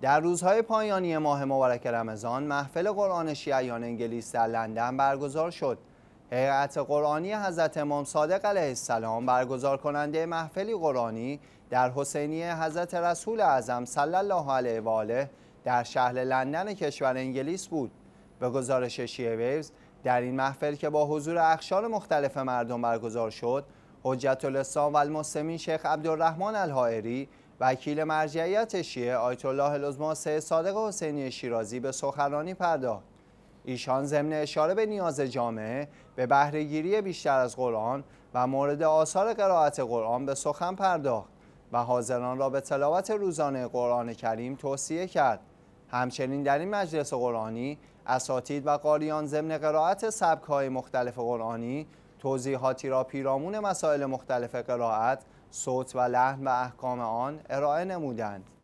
در روزهای پایانی ماه مبارک رمضان محفل قرآن شیعیان انگلیس در لندن برگزار شد. هیئت قرآنی حضرت امام صادق علیه السلام برگزار کننده محفلی قرآنی در حسینیه حضرت رسول اعظم صلی الله علیه و آله در شهر لندن کشور انگلیس بود. به گزارش شیعه ویوز در این محفل که با حضور اخشار مختلف مردم برگزار شد، حجت الاسلام و شیخ عبدالرحمن الهائری وکیل مرجعیت شیعه آیت الله لزما سه صادق حسینی شیرازی به سخنرانی پرداخت ایشان ضمن اشاره به نیاز جامعه به بهرهگیری بیشتر از قرآن و مورد آثار قرائت قرآن به سخن پرداخت و حاضران را به تلاوت روزانه قرآن کریم توصیه کرد همچنین در این مجلس قرآنی اساتید و قاریان ضمن قرائت سبک‌های مختلف قرآنی توضیحاتی را پیرامون مسائل مختلف قرائت، صوت و لحن و احکام آن ارائه نمودند.